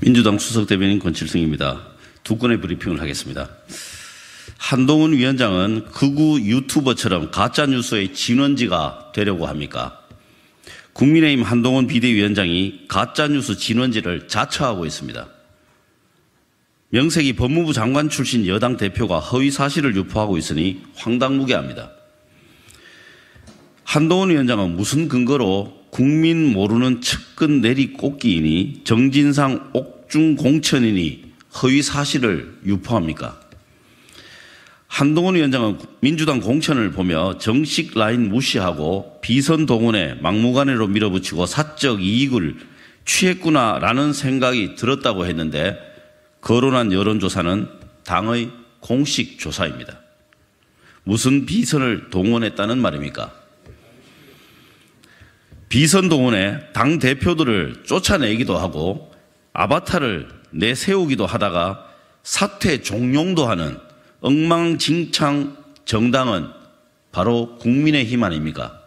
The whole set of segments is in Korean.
민주당 수석 대변인 권칠승입니다. 두 건의 브리핑을 하겠습니다. 한동훈 위원장은 극우 유튜버처럼 가짜 뉴스의 진원지가 되려고 합니까? 국민의힘 한동훈 비대위원장이 가짜 뉴스 진원지를 자처하고 있습니다. 명색이 법무부 장관 출신 여당 대표가 허위 사실을 유포하고 있으니 황당무계합니다. 한동훈 위원장은 무슨 근거로 국민 모르는 측근 내리 꽂기이니 정진상 옥중 공천이니 허위 사실을 유포합니까? 한동훈 위원장은 민주당 공천을 보며 정식 라인 무시하고 비선 동원에 막무가내로 밀어붙이고 사적 이익을 취했구나라는 생각이 들었다고 했는데 거론한 여론조사는 당의 공식 조사입니다. 무슨 비선을 동원했다는 말입니까? 비선 동원에 당 대표들을 쫓아내기도 하고 아바타를 내세우기도 하다가 사퇴 종용도 하는 엉망진창 정당은 바로 국민의힘 아닙니까?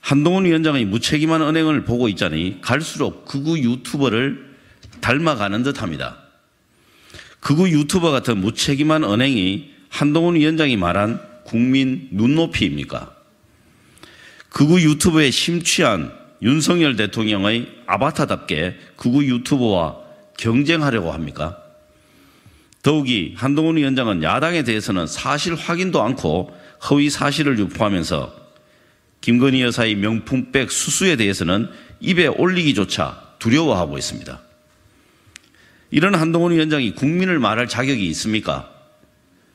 한동훈 위원장의 무책임한 은행을 보고 있자니 갈수록 극우 유튜버를 닮아가는 듯 합니다. 극우 유튜버 같은 무책임한 은행이 한동훈 위원장이 말한 국민 눈높이입니까? 극우 유튜브에 심취한 윤석열 대통령의 아바타답게 극우 유튜브와 경쟁하려고 합니까? 더욱이 한동훈 위원장은 야당에 대해서는 사실 확인도 않고 허위 사실을 유포하면서 김건희 여사의 명품백 수수에 대해서는 입에 올리기조차 두려워하고 있습니다. 이런 한동훈 위원장이 국민을 말할 자격이 있습니까?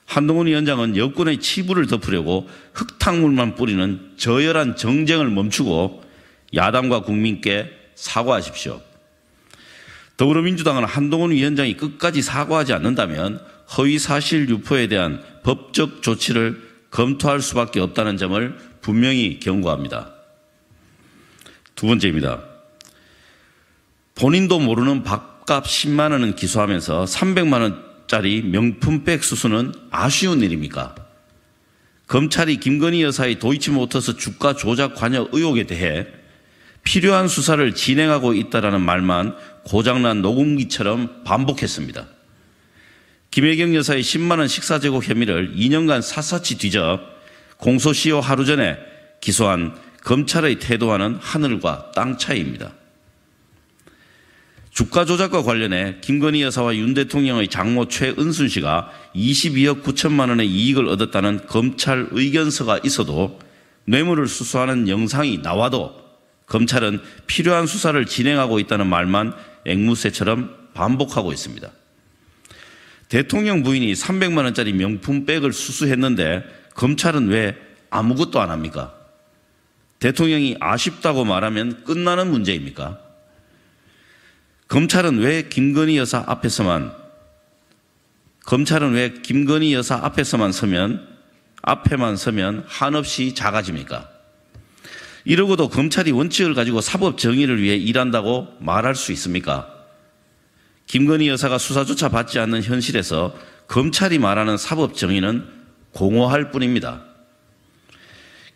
한동훈 위원장은 여권의 치부를 덮으려고 흙탕물만 뿌리는 저열한 정쟁을 멈추고 야당과 국민께 사과하십시오. 더불어민주당은 한동훈 위원장이 끝까지 사과하지 않는다면 허위사실 유포에 대한 법적 조치를 검토할 수밖에 없다는 점을 분명히 경고합니다. 두 번째입니다. 본인도 모르는 밥값 10만 원은 기소하면서 300만 원 짜리 명품백 수수는 아쉬운 일입니까? 검찰이 김건희 여사의 도이치모터스 주가 조작 관여 의혹에 대해 필요한 수사를 진행하고 있다라는 말만 고장난 녹음기처럼 반복했습니다. 김혜경 여사의 10만 원 식사 제공 혐의를 2년간 샅샅이 뒤져 공소시효 하루 전에 기소한 검찰의 태도와는 하늘과 땅 차이입니다. 주가 조작과 관련해 김건희 여사와 윤 대통령의 장모 최은순 씨가 22억 9천만 원의 이익을 얻었다는 검찰 의견서가 있어도 뇌물을 수수하는 영상이 나와도 검찰은 필요한 수사를 진행하고 있다는 말만 앵무새처럼 반복하고 있습니다. 대통령 부인이 300만 원짜리 명품 백을 수수했는데 검찰은 왜 아무것도 안 합니까? 대통령이 아쉽다고 말하면 끝나는 문제입니까? 검찰은 왜 김건희 여사 앞에서만 검찰은 왜 김건희 여사 앞에서만 서면 앞에만 서면 한없이 작아집니까? 이러고도 검찰이 원칙을 가지고 사법 정의를 위해 일한다고 말할 수 있습니까? 김건희 여사가 수사조차 받지 않는 현실에서 검찰이 말하는 사법 정의는 공허할 뿐입니다.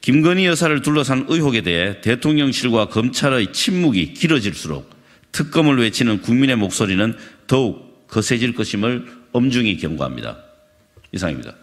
김건희 여사를 둘러싼 의혹에 대해 대통령실과 검찰의 침묵이 길어질수록 특검을 외치는 국민의 목소리는 더욱 거세질 것임을 엄중히 경고합니다. 이상입니다.